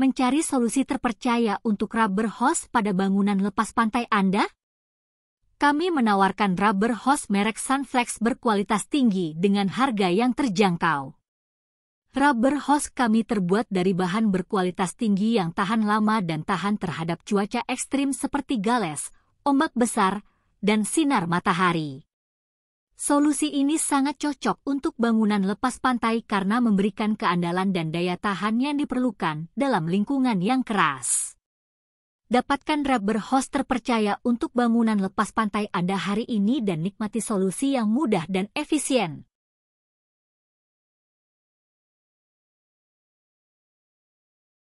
mencari solusi terpercaya untuk rubber hose pada bangunan lepas pantai Anda? Kami menawarkan rubber hose merek Sunflex berkualitas tinggi dengan harga yang terjangkau. Rubber hose kami terbuat dari bahan berkualitas tinggi yang tahan lama dan tahan terhadap cuaca ekstrim seperti gales, ombak besar, dan sinar matahari. Solusi ini sangat cocok untuk bangunan lepas pantai karena memberikan keandalan dan daya tahan yang diperlukan dalam lingkungan yang keras. Dapatkan rubber hose terpercaya untuk bangunan lepas pantai Anda hari ini dan nikmati solusi yang mudah dan efisien.